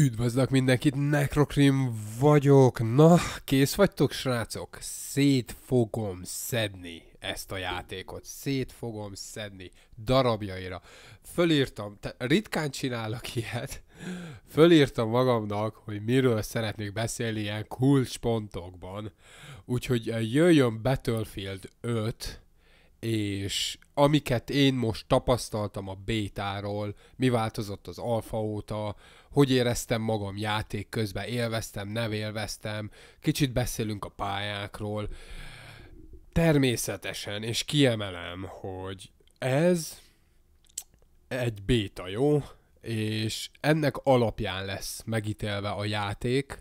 Üdvözlök mindenkit, Necrokrim vagyok. Na, kész vagytok, srácok? Szét fogom szedni ezt a játékot. Szét fogom szedni darabjaira. Fölírtam, te, ritkán csinálok ilyet. Fölírtam magamnak, hogy miről szeretnék beszélni ilyen kulcspontokban. Úgyhogy eh, jöjjön Battlefield 5, és amiket én most tapasztaltam a bétáról, mi változott az alfa óta, hogy éreztem magam játék közben, élveztem, nem élveztem, kicsit beszélünk a pályákról. Természetesen, és kiemelem, hogy ez egy béta, jó? És ennek alapján lesz megítélve a játék,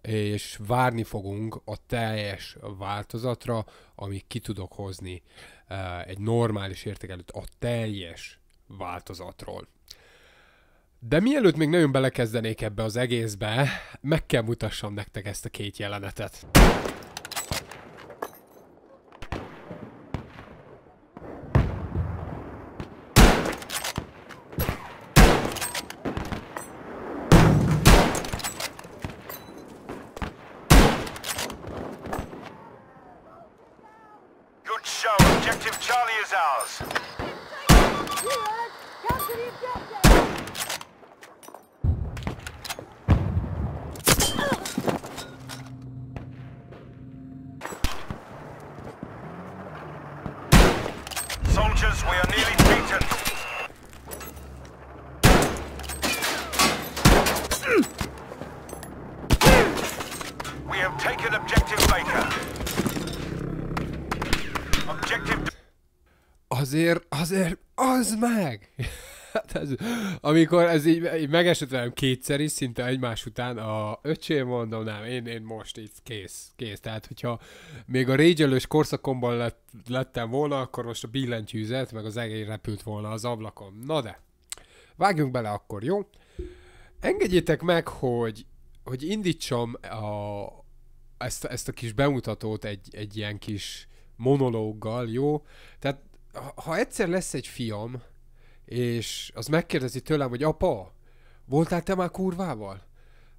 és várni fogunk a teljes változatra, amit ki tudok hozni eh, egy normális értékelőt a teljes változatról. De mielőtt még nagyon belekezdenék ebbe az egészbe, meg kell mutassam nektek ezt a két jelenetet. Soldiers, we are nearly beaten. We have taken objective Baker. Objective... Azért, azért, az meg! Hát ez, amikor ez így, így megesett velem kétszer is, szinte egymás után, a öcsém mondom, nem, én, én most itt kész, kész. Tehát, hogyha még a régyelős korszakomban lett, lettem volna, akkor most a billentyűzet, meg az egér repült volna az ablakon. Na de, vágjunk bele akkor, jó? Engedjétek meg, hogy, hogy indítsam a, ezt, ezt a kis bemutatót egy, egy ilyen kis monológgal, jó? Tehát, ha egyszer lesz egy fiam, és az megkérdezi tőlem, hogy apa, voltál te már kurvával?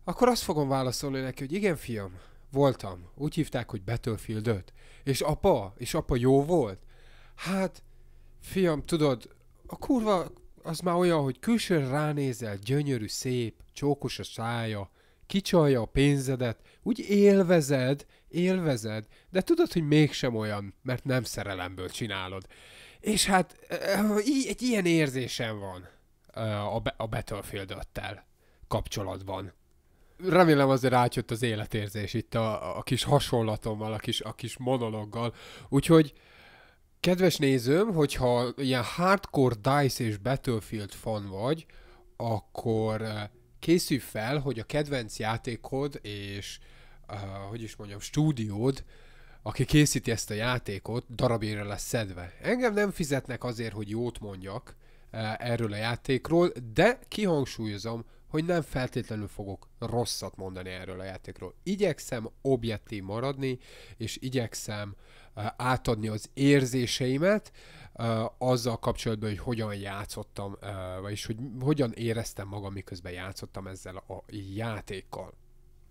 Akkor azt fogom válaszolni neki, hogy igen fiam, voltam. Úgy hívták, hogy Battlefield -öt. És apa, és apa jó volt? Hát, fiam, tudod, a kurva az már olyan, hogy külső ránézel, gyönyörű, szép, csókos a szája, kicsalja a pénzedet, úgy élvezed, élvezed, de tudod, hogy mégsem olyan, mert nem szerelemből csinálod. És hát egy ilyen érzésem van a Battlefield öttel kapcsolatban. Remélem azért átjött az életérzés itt a, a kis hasonlatommal, a kis, a kis monologgal. Úgyhogy kedves nézőm, hogyha ilyen hardcore DICE és Battlefield fan vagy, akkor készülj fel, hogy a kedvenc játékod és uh, hogy is mondjam, stúdiód aki készíti ezt a játékot, darabére lesz szedve. Engem nem fizetnek azért, hogy jót mondjak e, erről a játékról, de kihangsúlyozom, hogy nem feltétlenül fogok rosszat mondani erről a játékról. Igyekszem objektív maradni, és igyekszem e, átadni az érzéseimet e, azzal kapcsolatban, hogy hogyan játszottam, vagyis hogy hogyan éreztem magam, miközben játszottam ezzel a játékkal.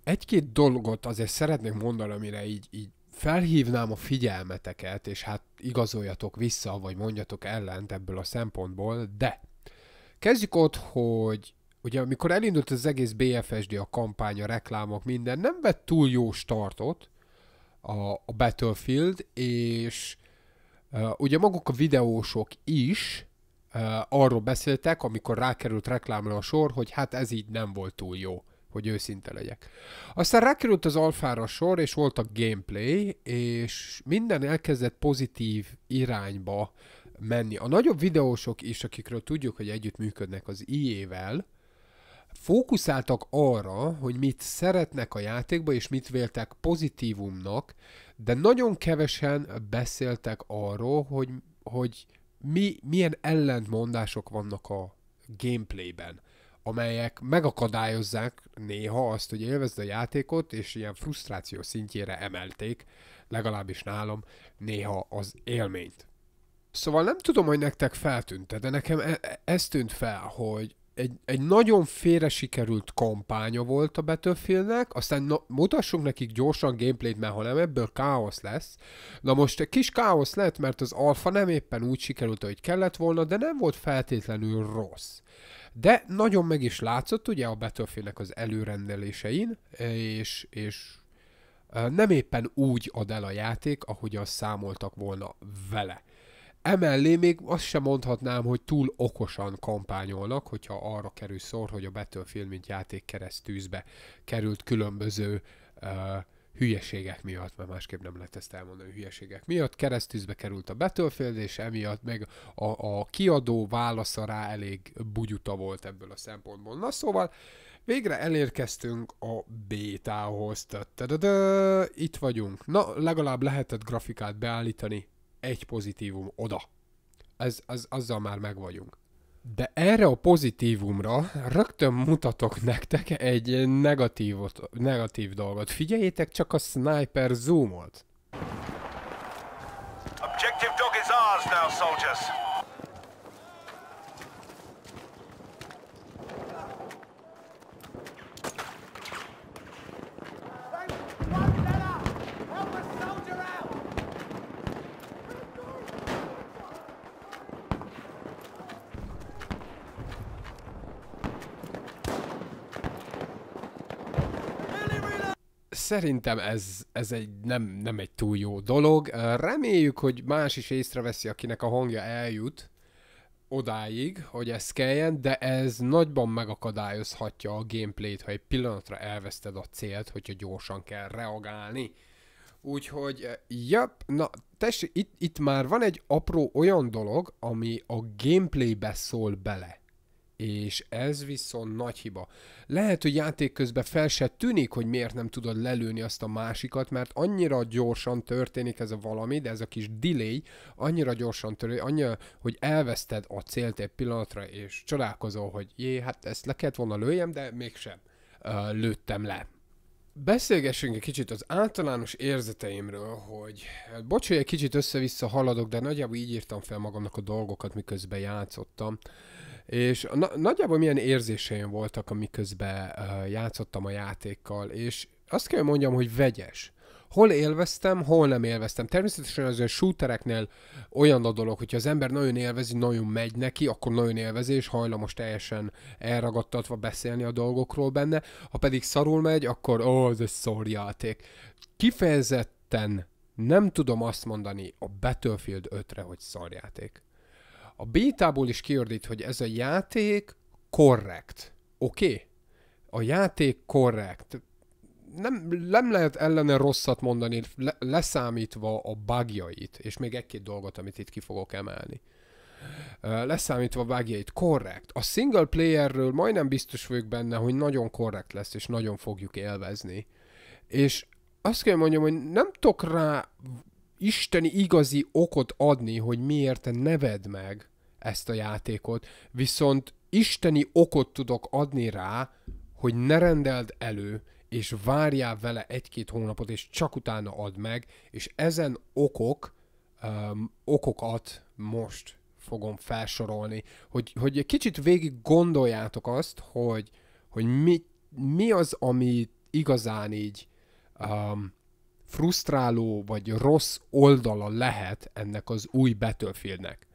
Egy-két dolgot azért szeretnék mondani, amire így, így felhívnám a figyelmeteket, és hát igazoljatok vissza, vagy mondjatok ellent ebből a szempontból, de kezdjük ott, hogy ugye amikor elindult az egész BFSD, a kampány, a reklámok, minden, nem vett túl jó startot a, a Battlefield, és uh, ugye maguk a videósok is uh, arról beszéltek, amikor rákerült reklámra a sor, hogy hát ez így nem volt túl jó hogy őszinte legyek. Aztán rákerült az alfára sor, és volt a gameplay, és minden elkezdett pozitív irányba menni. A nagyobb videósok is, akikről tudjuk, hogy együtt működnek az IE-vel, fókuszáltak arra, hogy mit szeretnek a játékba, és mit véltek pozitívumnak, de nagyon kevesen beszéltek arról, hogy, hogy mi, milyen ellentmondások vannak a gameplayben amelyek megakadályozzák néha azt, hogy élvezd a játékot, és ilyen frusztráció szintjére emelték, legalábbis nálam, néha az élményt. Szóval nem tudom, hogy nektek feltűnt de nekem e- e- ez tűnt fel, hogy egy, egy nagyon félre sikerült kampánya volt a Battlefieldnek, aztán na, mutassunk nekik gyorsan gameplayt, mert ha nem, ebből káosz lesz. Na most egy kis káosz lett, mert az alfa nem éppen úgy sikerült, ahogy kellett volna, de nem volt feltétlenül rossz. De nagyon meg is látszott ugye a Battlefieldnek az előrendelésein, és, és nem éppen úgy ad el a játék, ahogy azt számoltak volna vele. Emellé még azt sem mondhatnám, hogy túl okosan kampányolnak, hogyha arra kerül szor, hogy a Battlefield mint játék keresztűzbe került különböző uh, hülyeségek miatt, mert másképp nem lehet ezt elmondani, hülyeségek miatt, keresztűzbe került a Battlefield, és emiatt meg a, a kiadó válasza rá elég bugyuta volt ebből a szempontból. Na szóval, végre elérkeztünk a bétához. Itt vagyunk. Na, legalább lehetett grafikát beállítani, egy pozitívum oda. Ez, az, azzal már megvagyunk. De erre a pozitívumra rögtön mutatok nektek egy negatívot, negatív dolgot. Figyeljétek csak a sniper zoomot. Objective dog is ours now, soldiers. szerintem ez, ez egy nem, nem egy túl jó dolog. Reméljük, hogy más is észreveszi, akinek a hangja eljut odáig, hogy ez kelljen, de ez nagyban megakadályozhatja a gameplayt, ha egy pillanatra elveszted a célt, hogyha gyorsan kell reagálni. Úgyhogy, jap, na tessék, itt, itt már van egy apró olyan dolog, ami a gameplaybe szól bele és ez viszont nagy hiba. Lehet, hogy játék közben fel se tűnik, hogy miért nem tudod lelőni azt a másikat, mert annyira gyorsan történik ez a valami, de ez a kis delay annyira gyorsan törő, annyira, hogy elveszted a célt egy pillanatra, és csodálkozol, hogy jé, hát ezt le kellett volna lőjem, de mégsem uh, lőttem le. Beszélgessünk egy kicsit az általános érzeteimről, hogy bocs, hogy egy kicsit össze-vissza haladok, de nagyjából így írtam fel magamnak a dolgokat, miközben játszottam. És na- nagyjából milyen érzéseim voltak, amiközben uh, játszottam a játékkal, és azt kell mondjam, hogy vegyes. Hol élveztem, hol nem élveztem. Természetesen az a shootereknél olyan a dolog, hogyha az ember nagyon élvezi, nagyon megy neki, akkor nagyon élvezi, és hajlamos teljesen elragadtatva beszélni a dolgokról benne. Ha pedig szarul megy, akkor ó, oh, ez egy szorjáték. Kifejezetten nem tudom azt mondani a Battlefield 5-re, hogy szarjáték a bétából is kiördít, hogy ez a játék korrekt. Oké? Okay? A játék korrekt. Nem, nem lehet ellene rosszat mondani, le, leszámítva a bagjait, és még egy-két dolgot, amit itt ki fogok emelni. Leszámítva a bagjait, korrekt. A single playerről majdnem biztos vagyok benne, hogy nagyon korrekt lesz, és nagyon fogjuk élvezni. És azt kell mondjam, hogy nem tudok rá isteni igazi okot adni, hogy miért neved meg ezt a játékot, viszont isteni okot tudok adni rá, hogy ne rendeld elő, és várjál vele egy-két hónapot, és csak utána add meg, és ezen okok, um, okokat most fogom felsorolni, hogy, hogy egy kicsit végig gondoljátok azt, hogy, hogy mi, mi az, ami igazán így um, frusztráló vagy rossz oldala lehet ennek az új Battlefieldnek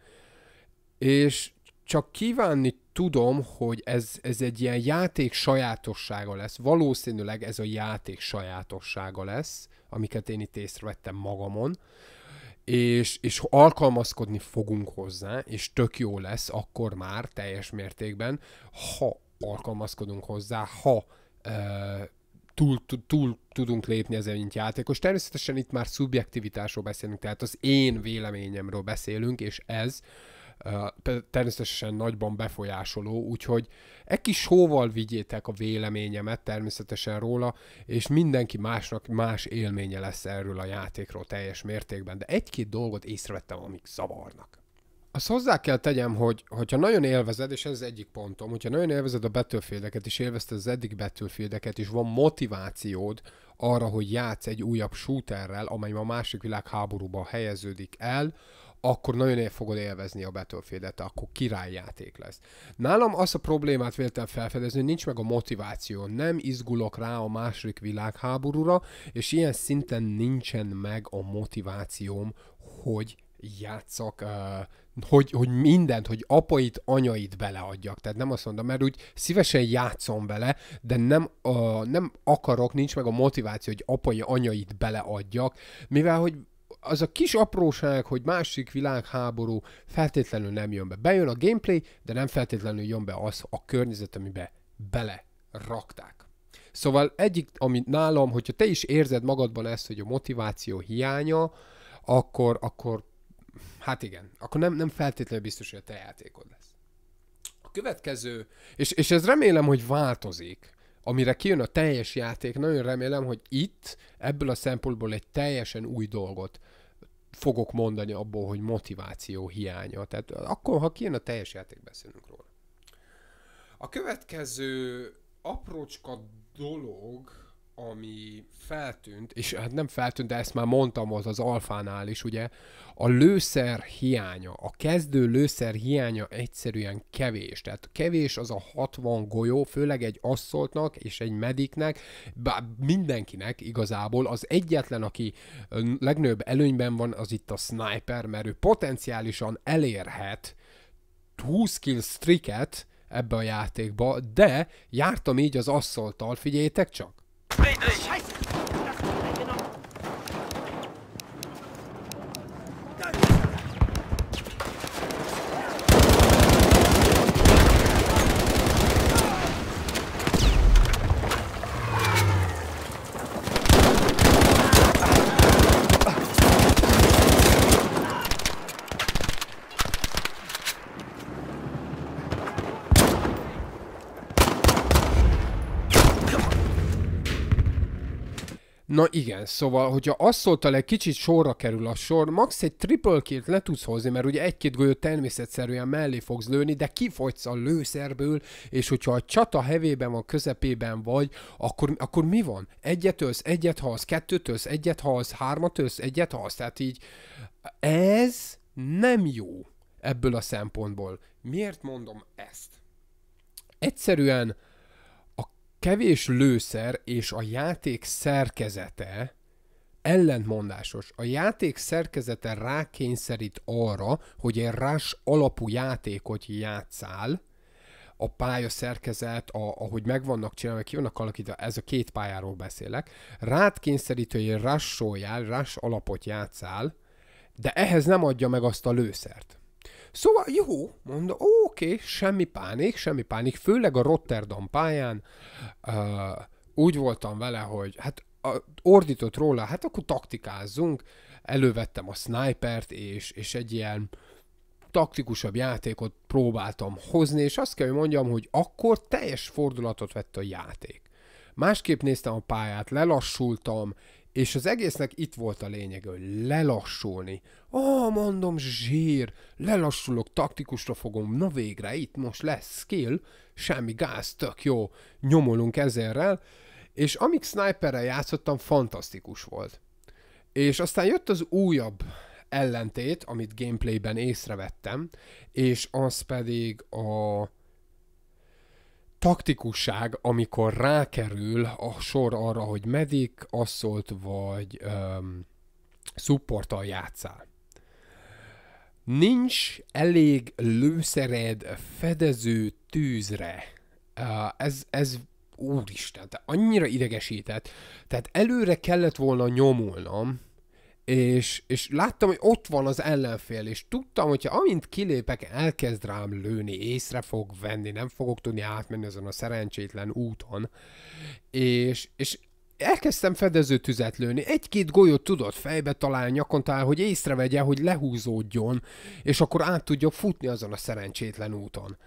és csak kívánni tudom, hogy ez, ez egy ilyen játék sajátossága lesz. Valószínűleg ez a játék sajátossága lesz, amiket én itt észrevettem magamon, és, és alkalmazkodni fogunk hozzá, és tök jó lesz akkor már teljes mértékben, ha alkalmazkodunk hozzá, ha e, túl, túl, túl tudunk lépni ezen, mint játékos. Természetesen itt már szubjektivitásról beszélünk, tehát az én véleményemről beszélünk, és ez természetesen nagyban befolyásoló, úgyhogy egy kis hóval vigyétek a véleményemet természetesen róla, és mindenki másnak más élménye lesz erről a játékról teljes mértékben, de egy-két dolgot észrevettem, amik zavarnak. Azt hozzá kell tegyem, hogy ha nagyon élvezed, és ez az egyik pontom, hogyha nagyon élvezed a betőfédeket, és élvezted az eddig betőfédeket, és van motivációd arra, hogy játsz egy újabb shooterrel, amely ma a másik világháborúban helyeződik el, akkor nagyon el fogod élvezni a Battlefield-et, akkor királyjáték lesz. Nálam az a problémát véltem felfedezni, hogy nincs meg a motiváció, nem izgulok rá a második világháborúra, és ilyen szinten nincsen meg a motivációm, hogy játszak, uh, hogy, hogy mindent, hogy apait, anyait beleadjak. Tehát nem azt mondom, mert úgy szívesen játszom vele, de nem, uh, nem akarok, nincs meg a motiváció, hogy apai, anyait beleadjak, mivel hogy az a kis apróság, hogy másik világháború feltétlenül nem jön be. Bejön a gameplay, de nem feltétlenül jön be az a környezet, amiben bele rakták. Szóval egyik, ami nálam, hogyha te is érzed magadban ezt, hogy a motiváció hiánya, akkor, akkor hát igen, akkor nem, nem feltétlenül biztos, hogy a te játékod lesz. A következő, és, és ez remélem, hogy változik, amire kijön a teljes játék, nagyon remélem, hogy itt ebből a szempontból egy teljesen új dolgot fogok mondani abból, hogy motiváció hiánya. Tehát akkor, ha kijön a teljes játék, beszélünk róla. A következő aprócska dolog, ami feltűnt, és hát nem feltűnt, de ezt már mondtam az az alfánál is, ugye, a lőszer hiánya, a kezdő lőszer hiánya egyszerűen kevés. Tehát kevés az a 60 golyó, főleg egy asszoltnak és egy mediknek, bár mindenkinek igazából. Az egyetlen, aki legnőbb előnyben van, az itt a sniper, mert ő potenciálisan elérhet 20 kill streaket ebbe a játékba, de jártam így az asszolttal, figyeljétek csak, Friedrich! Scheiße! Na igen, szóval, hogyha asszoltal egy kicsit sorra kerül a sor, max egy triple kill le tudsz hozni, mert ugye egy-két golyó természetszerűen mellé fogsz lőni, de kifogysz a lőszerből, és hogyha a csata hevében van, közepében vagy, akkor, akkor mi van? Egyet ölsz, egyet halsz, kettőt ölsz, egyet halsz, hármat ölsz, egyet halsz, tehát így ez nem jó ebből a szempontból. Miért mondom ezt? Egyszerűen kevés lőszer és a játék szerkezete ellentmondásos. A játék szerkezete rákényszerít arra, hogy egy rás alapú játékot játszál, a pálya szerkezet, a, ahogy megvannak csinálva, ki vannak alakítva, ez a két pályáról beszélek, rád kényszerít, hogy egy rás alapot játszál, de ehhez nem adja meg azt a lőszert. Szóval jó, mondom, oké, okay, semmi pánik, semmi pánik, főleg a Rotterdam pályán uh, úgy voltam vele, hogy hát a, ordított róla, hát akkor taktikázzunk, elővettem a snipert, és, és egy ilyen taktikusabb játékot próbáltam hozni, és azt kell, hogy mondjam, hogy akkor teljes fordulatot vett a játék. Másképp néztem a pályát, lelassultam, és az egésznek itt volt a lényege, hogy lelassulni. Ó, oh, mondom, zsír, lelassulok, taktikusra fogom, na végre, itt most lesz skill, semmi gáz, tök jó, nyomolunk ezerrel, és amíg sniperrel játszottam, fantasztikus volt. És aztán jött az újabb ellentét, amit gameplayben észrevettem, és az pedig a taktikusság, amikor rákerül a sor arra, hogy medik, asszolt vagy um, supporttal játszál. Nincs elég lőszered fedező tűzre. Uh, ez, ez úristen, te annyira idegesített. Tehát előre kellett volna nyomulnom, és, és láttam, hogy ott van az ellenfél, és tudtam, hogyha amint kilépek, elkezd rám lőni, észre fog venni, nem fogok tudni átmenni azon a szerencsétlen úton, és, és elkezdtem fedező tüzet lőni. Egy-két golyót tudott fejbe találni, nyakon talál, hogy észrevegye, hogy lehúzódjon, és akkor át tudjak futni azon a szerencsétlen úton.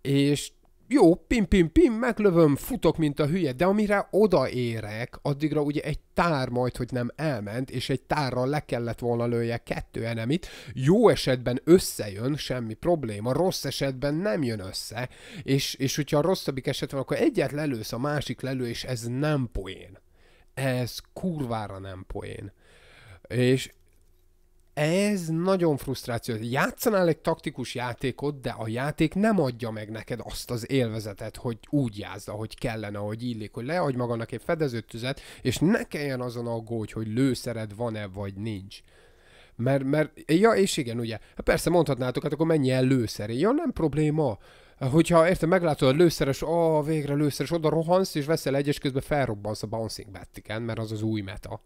És jó, pim, pim, pim, meglövöm, futok, mint a hülye, de amire odaérek, addigra ugye egy tár majd, hogy nem elment, és egy tárral le kellett volna lője kettő enemit. Jó esetben összejön, semmi probléma, rossz esetben nem jön össze, és, és hogyha a rosszabbik eset van, akkor egyet lelősz, a másik lelő, és ez nem poén. Ez kurvára nem poén. És ez nagyon frusztráció. Játszanál egy taktikus játékot, de a játék nem adja meg neked azt az élvezetet, hogy úgy játsz, ahogy kellene, ahogy illik, hogy leadj magának egy tüzet, és ne kelljen azon aggódj, hogy lőszered van-e, vagy nincs. Mert, mert, ja, és igen, ugye, hát persze mondhatnátok, hát akkor mennyi el lőszer, Ja, nem probléma. Hogyha érted, meglátod a lőszeres, a végre lőszeres, oda rohansz, és veszel egyes közben felrobbansz a bouncing battiken, mert az az új meta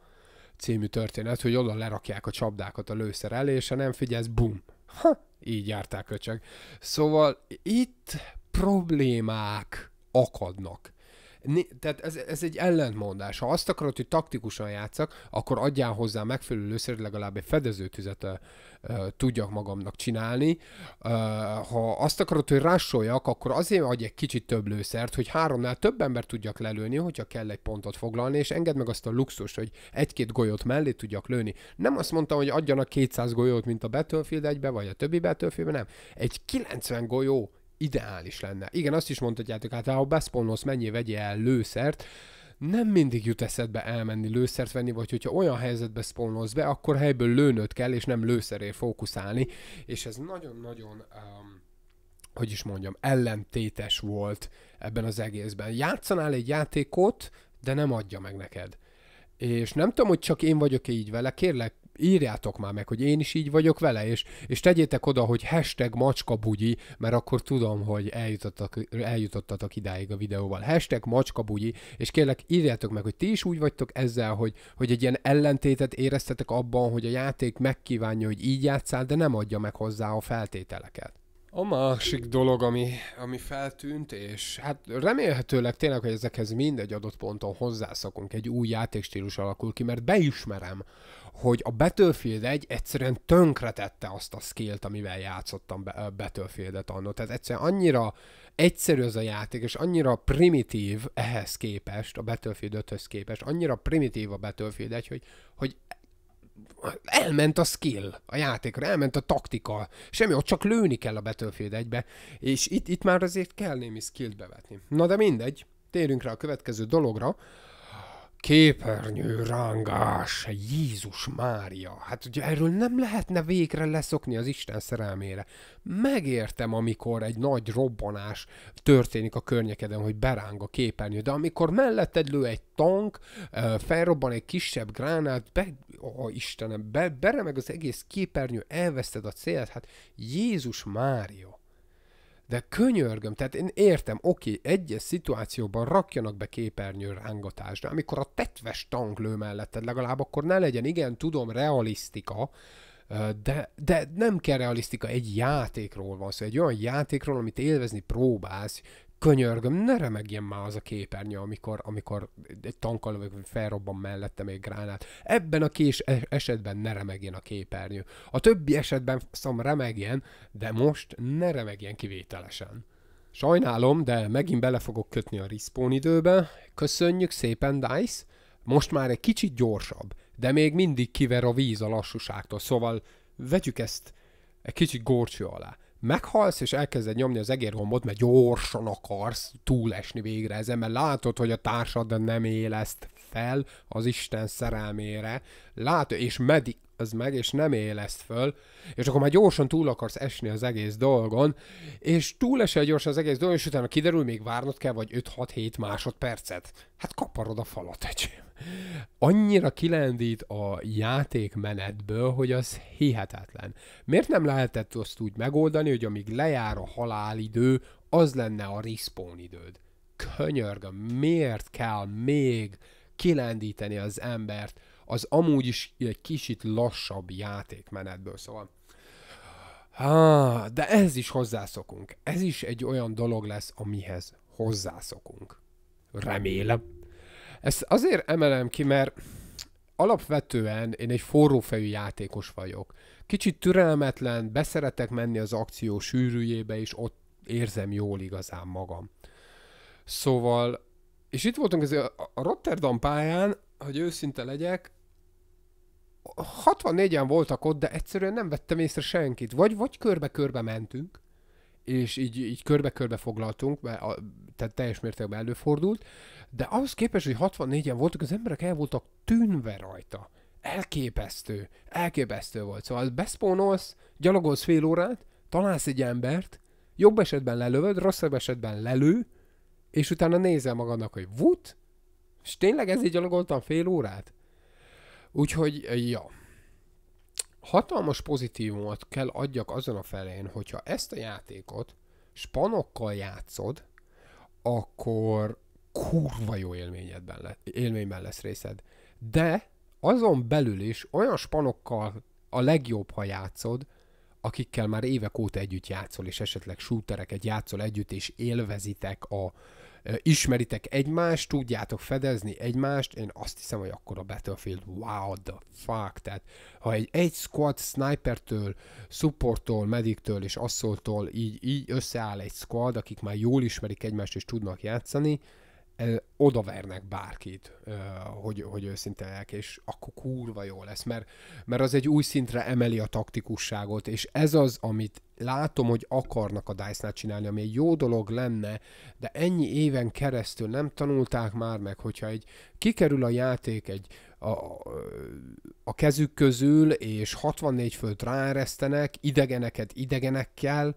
című történet, hogy oda lerakják a csapdákat a lőszer elé, és ha nem figyelsz, bum. Ha, így járták köcsög. Szóval itt problémák akadnak tehát ez, ez egy ellentmondás. Ha azt akarod, hogy taktikusan játszak, akkor adjál hozzá megfelelő lőszer, legalább egy fedezőtüzet tudjak magamnak csinálni. ha azt akarod, hogy rásoljak, akkor azért adj egy kicsit több lőszert, hogy háromnál több ember tudjak lelőni, hogyha kell egy pontot foglalni, és engedd meg azt a luxust, hogy egy-két golyót mellé tudjak lőni. Nem azt mondtam, hogy adjanak 200 golyót, mint a Battlefield 1-be, vagy a többi Battlefieldbe, nem. Egy 90 golyó ideális lenne. Igen, azt is mondhatjátok, hát ha beszponnolsz, mennyi vegyél el lőszert, nem mindig jut eszedbe elmenni lőszert venni, vagy hogyha olyan helyzetbe spawnolsz be, akkor helyből lőnöd kell, és nem lőszeré fókuszálni, és ez nagyon-nagyon, um, hogy is mondjam, ellentétes volt ebben az egészben. Játszanál egy játékot, de nem adja meg neked. És nem tudom, hogy csak én vagyok -e így vele, kérlek, írjátok már meg, hogy én is így vagyok vele, és, és tegyétek oda, hogy hashtag macskabugyi, mert akkor tudom, hogy eljutottak, eljutottatok idáig a videóval. Hashtag macskabugyi, és kérlek írjátok meg, hogy ti is úgy vagytok ezzel, hogy, hogy egy ilyen ellentétet éreztetek abban, hogy a játék megkívánja, hogy így játszál, de nem adja meg hozzá a feltételeket. A másik dolog, ami, ami feltűnt, és hát remélhetőleg tényleg, hogy ezekhez mind egy adott ponton hozzászokunk, egy új játékstílus alakul ki, mert beismerem, hogy a Battlefield 1 egyszerűen tönkretette azt a skillt, amivel játszottam Battlefield-et anno. Tehát egyszerűen annyira egyszerű ez a játék, és annyira primitív ehhez képest, a Battlefield 5-höz képest, annyira primitív a Battlefield 1, hogy, hogy elment a skill a játékra, elment a taktika, semmi, ott csak lőni kell a Battlefield 1-be, és itt, itt már azért kell némi skillt bevetni. Na de mindegy, térünk rá a következő dologra, képernyő rángás, Jézus Mária, hát ugye erről nem lehetne végre leszokni az Isten szerelmére. Megértem, amikor egy nagy robbanás történik a környekeden, hogy beráng a képernyő, de amikor melletted lő egy tank, felrobban egy kisebb gránát, be, a Istenem, be, beremeg az egész képernyő, elveszted a célt, hát Jézus Mária. De könyörgöm, tehát én értem, oké, egyes szituációban rakjanak be képernyő rángatásra, amikor a tetves tank lő melletted, legalább akkor ne legyen, igen, tudom, realisztika, de, de nem kell realisztika, egy játékról van szó, szóval egy olyan játékról, amit élvezni próbálsz, könyörgöm, ne remegjen már az a képernyő, amikor, amikor egy tankkal felrobban mellette még gránát. Ebben a kés e-, esetben ne remegjen a képernyő. A többi esetben szom remegjen, de most ne remegjen kivételesen. Sajnálom, de megint bele fogok kötni a respawn időbe. Köszönjük szépen, DICE. Most már egy kicsit gyorsabb, de még mindig kiver a víz a lassúságtól, szóval vegyük ezt egy kicsit górcső alá meghalsz, és elkezded nyomni az egérgombot, mert gyorsan akarsz túlesni végre ezen, mert látod, hogy a társad nem él ezt fel az Isten szerelmére, látod, és medik az meg, és nem él ezt föl, és akkor már gyorsan túl akarsz esni az egész dolgon, és túlesel gyorsan az egész dolgon, és utána kiderül, még várnod kell, vagy 5-6-7 másodpercet. Hát kaparod a falat, egy annyira kilendít a játékmenetből, hogy az hihetetlen. Miért nem lehetett azt úgy megoldani, hogy amíg lejár a halálidő, az lenne a respawn időd? Könyörgöm, miért kell még kilendíteni az embert az amúgy is egy kicsit lassabb játékmenetből, szóval Ah, de ez is hozzászokunk. Ez is egy olyan dolog lesz, amihez hozzászokunk. Remélem. Ezt azért emelem ki, mert alapvetően én egy forrófejű játékos vagyok. Kicsit türelmetlen, beszeretek menni az akció sűrűjébe, és ott érzem jól igazán magam. Szóval, és itt voltunk ez a Rotterdam pályán, hogy őszinte legyek, 64-en voltak ott, de egyszerűen nem vettem észre senkit. Vagy, vagy körbe-körbe mentünk, és így, így körbe-körbe foglaltunk, mert a, tehát teljes mértékben előfordult, de ahhoz képest, hogy 64-en voltak, az emberek el voltak tűnve rajta. Elképesztő, elképesztő volt. Szóval beszpónolsz, gyalogolsz fél órát, találsz egy embert, jobb esetben lelövöd, rosszabb esetben lelő, és utána nézel magadnak, hogy vut, és tényleg ezért gyalogoltam fél órát? Úgyhogy, ja. Hatalmas pozitívumot kell adjak azon a felén, hogyha ezt a játékot spanokkal játszod, akkor kurva jó élményedben le, élményben lesz részed. De azon belül is olyan spanokkal a legjobb, ha játszod, akikkel már évek óta együtt játszol, és esetleg shootereket játszol együtt, és élvezitek a, ismeritek egymást, tudjátok fedezni egymást, én azt hiszem, hogy akkor a Battlefield wow the fuck, tehát ha egy, egy squad snipertől, supporttól, mediktől és asszoltól így, így összeáll egy squad, akik már jól ismerik egymást és tudnak játszani, odavernek bárkit, hogy, hogy őszinte lelk, és akkor kurva jó lesz, mert, mert az egy új szintre emeli a taktikusságot, és ez az, amit látom, hogy akarnak a dice csinálni, ami egy jó dolog lenne, de ennyi éven keresztül nem tanulták már meg, hogyha egy kikerül a játék egy a, a kezük közül, és 64 fölt ráeresztenek, idegeneket idegenekkel,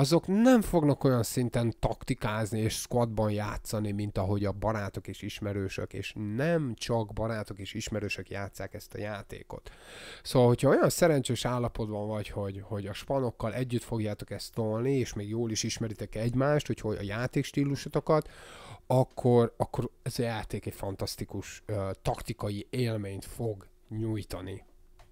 azok nem fognak olyan szinten taktikázni és squadban játszani, mint ahogy a barátok és ismerősök, és nem csak barátok és ismerősök játszák ezt a játékot. Szóval, hogyha olyan szerencsés állapotban vagy, hogy, hogy a spanokkal együtt fogjátok ezt tolni, és még jól is ismeritek egymást, hogy, hogy a stílusotokat, akkor, akkor ez a játék egy fantasztikus uh, taktikai élményt fog nyújtani.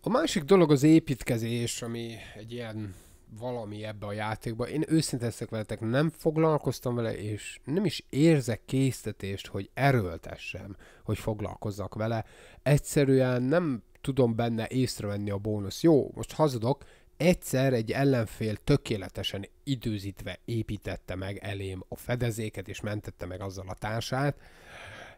A másik dolog az építkezés, ami egy ilyen valami ebbe a játékba. Én őszintén leszek veletek, nem foglalkoztam vele, és nem is érzek késztetést, hogy erőltessem, hogy foglalkozzak vele. Egyszerűen nem tudom benne észrevenni a bónusz. Jó, most hazudok, egyszer egy ellenfél tökéletesen időzítve építette meg elém a fedezéket, és mentette meg azzal a társát.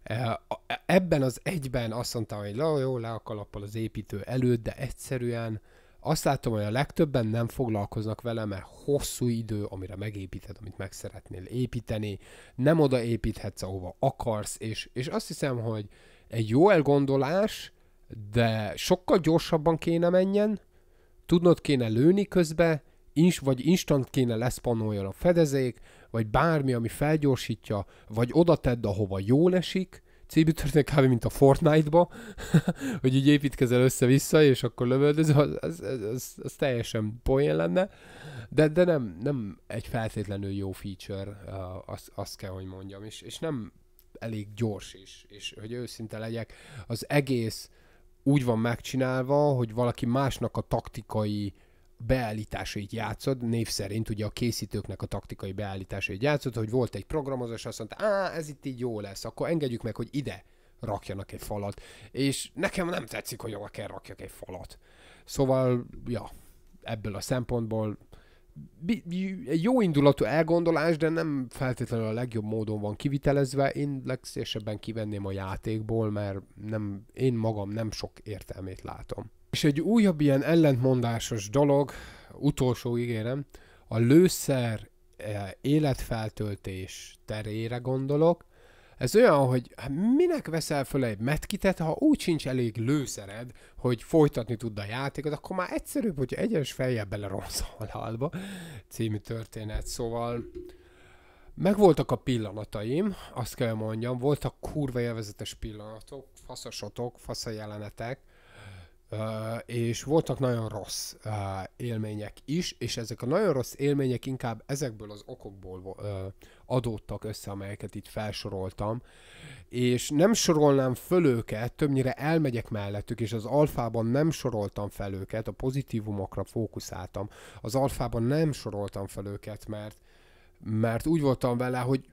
E, e, ebben az egyben azt mondtam, hogy jó, le a kalappal az építő előtt, de egyszerűen azt látom, hogy a legtöbben nem foglalkoznak vele, mert hosszú idő, amire megépíted, amit meg szeretnél építeni, nem oda építhetsz, ahova akarsz, és, és azt hiszem, hogy egy jó elgondolás, de sokkal gyorsabban kéne menjen, tudnod kéne lőni közbe, ins, vagy instant kéne leszpanoljon a fedezék, vagy bármi, ami felgyorsítja, vagy oda tedd, ahova jól esik, cb történet kb. mint a Fortnite-ba, hogy így építkezel össze-vissza, és akkor lövöldöz, az, az, az, az teljesen poén lenne, de, de nem, nem egy feltétlenül jó feature, azt, az kell, hogy mondjam, és, és nem elég gyors is, és hogy őszinte legyek, az egész úgy van megcsinálva, hogy valaki másnak a taktikai beállításait játszod, név szerint ugye a készítőknek a taktikai beállításait játszod, hogy volt egy programozás, azt mondta, á, ez itt így jó lesz, akkor engedjük meg, hogy ide rakjanak egy falat. És nekem nem tetszik, hogy oda kell rakjak egy falat. Szóval, ja, ebből a szempontból egy jó indulatú elgondolás, de nem feltétlenül a legjobb módon van kivitelezve. Én legszélesebben kivenném a játékból, mert nem, én magam nem sok értelmét látom. És egy újabb ilyen ellentmondásos dolog, utolsó ígérem, a lőszer e, életfeltöltés terére gondolok. Ez olyan, hogy hát minek veszel föl egy metkitet, ha úgy sincs elég lőszered, hogy folytatni tud a játékot, akkor már egyszerűbb, hogy egyes fejjel beleromsz a halálba című történet. Szóval megvoltak a pillanataim, azt kell mondjam, voltak kurva élvezetes pillanatok, faszasotok, fasza jelenetek, és voltak nagyon rossz élmények is, és ezek a nagyon rossz élmények inkább ezekből az okokból adódtak össze, amelyeket itt felsoroltam, és nem sorolnám föl őket, többnyire elmegyek mellettük, és az alfában nem soroltam fel őket, a pozitívumokra fókuszáltam, az alfában nem soroltam fel őket, mert, mert úgy voltam vele, hogy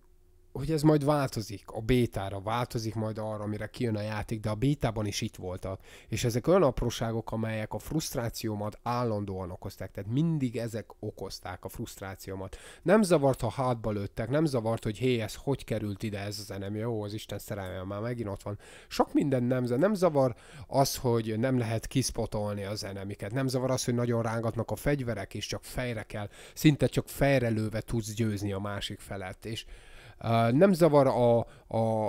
hogy ez majd változik, a bétára változik majd arra, amire kijön a játék, de a bétában is itt voltak. És ezek olyan apróságok, amelyek a frusztrációmat állandóan okozták, tehát mindig ezek okozták a frusztrációmat. Nem zavart, ha hátba lőttek, nem zavart, hogy hé, ez hogy került ide ez a zenem, jó, az Isten szerelme már megint ott van. Sok minden nem zavar, nem zavar az, hogy nem lehet kiszpotolni a zenemiket, nem zavar az, hogy nagyon rángatnak a fegyverek, és csak fejre kell, szinte csak fejre lőve tudsz győzni a másik felett, és nem zavar a, a,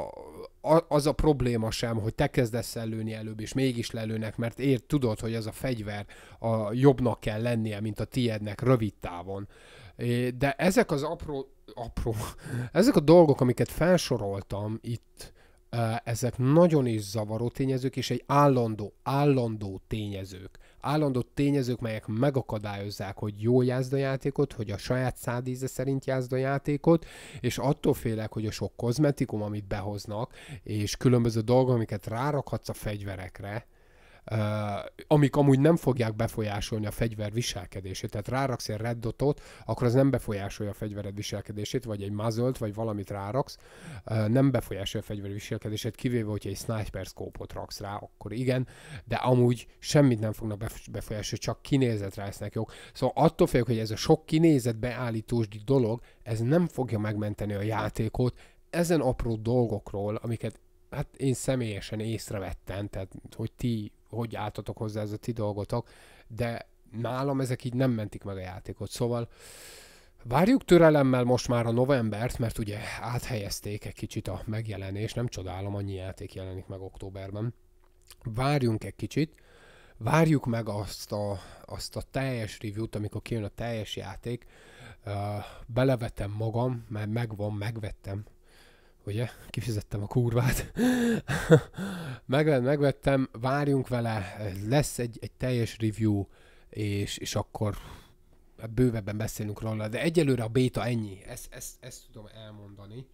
a, az a probléma sem, hogy te kezdesz lelőni előbb, és mégis lelőnek, mert ér, tudod, hogy ez a fegyver a jobbnak kell lennie, mint a tiednek rövid távon. De ezek az apró, apró, ezek a dolgok, amiket felsoroltam itt, ezek nagyon is zavaró tényezők, és egy állandó, állandó tényezők állandó tényezők, melyek megakadályozzák, hogy jól jázd a játékot, hogy a saját szádíze szerint jázd a játékot, és attól félek, hogy a sok kozmetikum, amit behoznak, és különböző dolgok, amiket rárakhatsz a fegyverekre, amik amúgy nem fogják befolyásolni a fegyver viselkedését. Tehát ráraksz egy red dotot, akkor az nem befolyásolja a fegyvered viselkedését, vagy egy mazölt, vagy valamit ráraksz, nem befolyásolja a fegyver viselkedését, kivéve, hogyha egy sniper scope-ot raksz rá, akkor igen, de amúgy semmit nem fognak befolyásolni, csak kinézetre lesznek jók. Szóval attól félek, hogy ez a sok kinézet beállítós dolog, ez nem fogja megmenteni a játékot, ezen apró dolgokról, amiket hát én személyesen észrevettem, tehát hogy ti hogy álltatok hozzá ez a ti dolgotok, de nálam ezek így nem mentik meg a játékot, szóval várjuk türelemmel most már a novembert, mert ugye áthelyezték egy kicsit a megjelenés, nem csodálom, annyi játék jelenik meg októberben. Várjunk egy kicsit, várjuk meg azt a, azt a teljes review-t, amikor kijön a teljes játék, belevetem magam, mert megvan, megvettem, ugye, kifizettem a kurvát, Megven, megvettem, várjunk vele, lesz egy, egy teljes review, és, és akkor bővebben beszélünk róla, de egyelőre a béta ennyi, ezt, ezt, ezt tudom elmondani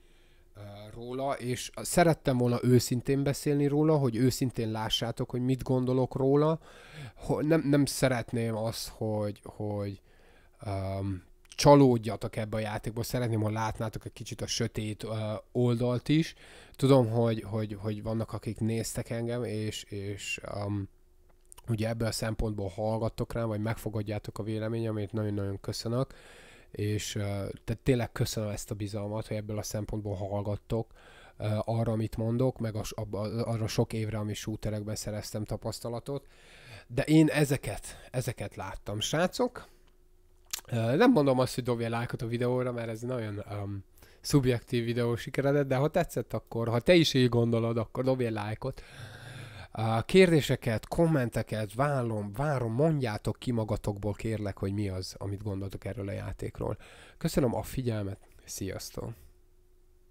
róla, és szerettem volna őszintén beszélni róla, hogy őszintén lássátok, hogy mit gondolok róla. Nem, nem szeretném azt, hogy, hogy um, csalódjatok ebbe a játékba, szeretném, ha látnátok egy kicsit a sötét uh, oldalt is. Tudom, hogy, hogy, hogy vannak, akik néztek engem, és, és um, ugye ebből a szempontból hallgattok rám, vagy megfogadjátok a véleményem, amit nagyon-nagyon köszönök, és uh, tehát tényleg köszönöm ezt a bizalmat, hogy ebből a szempontból hallgattok uh, arra, amit mondok, meg a, a, arra sok évre, ami shooterekben szereztem tapasztalatot, de én ezeket, ezeket láttam, srácok, nem mondom azt, hogy dobja lájkot a videóra, mert ez nagyon um, szubjektív videó sikeredet, de ha tetszett, akkor ha te is így gondolod, akkor dobj lájkot. A kérdéseket, kommenteket várom, várom, mondjátok ki magatokból kérlek, hogy mi az, amit gondoltok erről a játékról. Köszönöm a figyelmet, sziasztok!